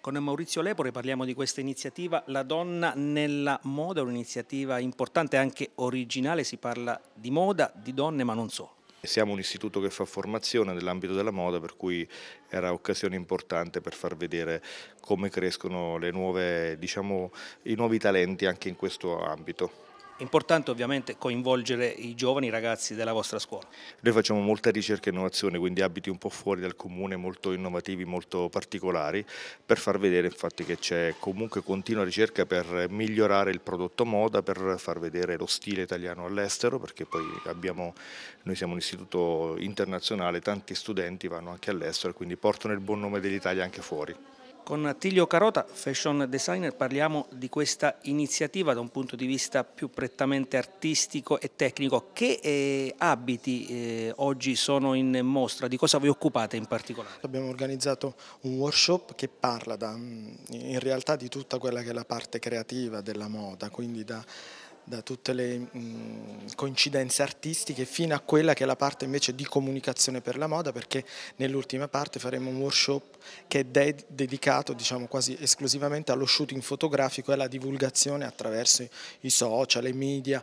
Con Maurizio Lepore parliamo di questa iniziativa La donna nella moda, un'iniziativa importante anche originale, si parla di moda, di donne ma non solo. Siamo un istituto che fa formazione nell'ambito della moda, per cui era occasione importante per far vedere come crescono nuove, diciamo, i nuovi talenti anche in questo ambito importante ovviamente coinvolgere i giovani, i ragazzi della vostra scuola. Noi facciamo molta ricerca e innovazione, quindi abiti un po' fuori dal comune, molto innovativi, molto particolari, per far vedere infatti che c'è comunque continua ricerca per migliorare il prodotto moda, per far vedere lo stile italiano all'estero, perché poi abbiamo, noi siamo un istituto internazionale, tanti studenti vanno anche all'estero e quindi portano il buon nome dell'Italia anche fuori. Con Tiglio Carota, fashion designer, parliamo di questa iniziativa da un punto di vista più prettamente artistico e tecnico. Che eh, abiti eh, oggi sono in mostra? Di cosa vi occupate in particolare? Abbiamo organizzato un workshop che parla da, mm, in realtà di tutta quella che è la parte creativa della moda, quindi da da tutte le mh, mm, coincidenze artistiche fino a quella che è la parte invece di comunicazione per la moda perché nell'ultima parte faremo un workshop che è de dedicato diciamo quasi esclusivamente allo shooting fotografico e alla divulgazione attraverso i social, i media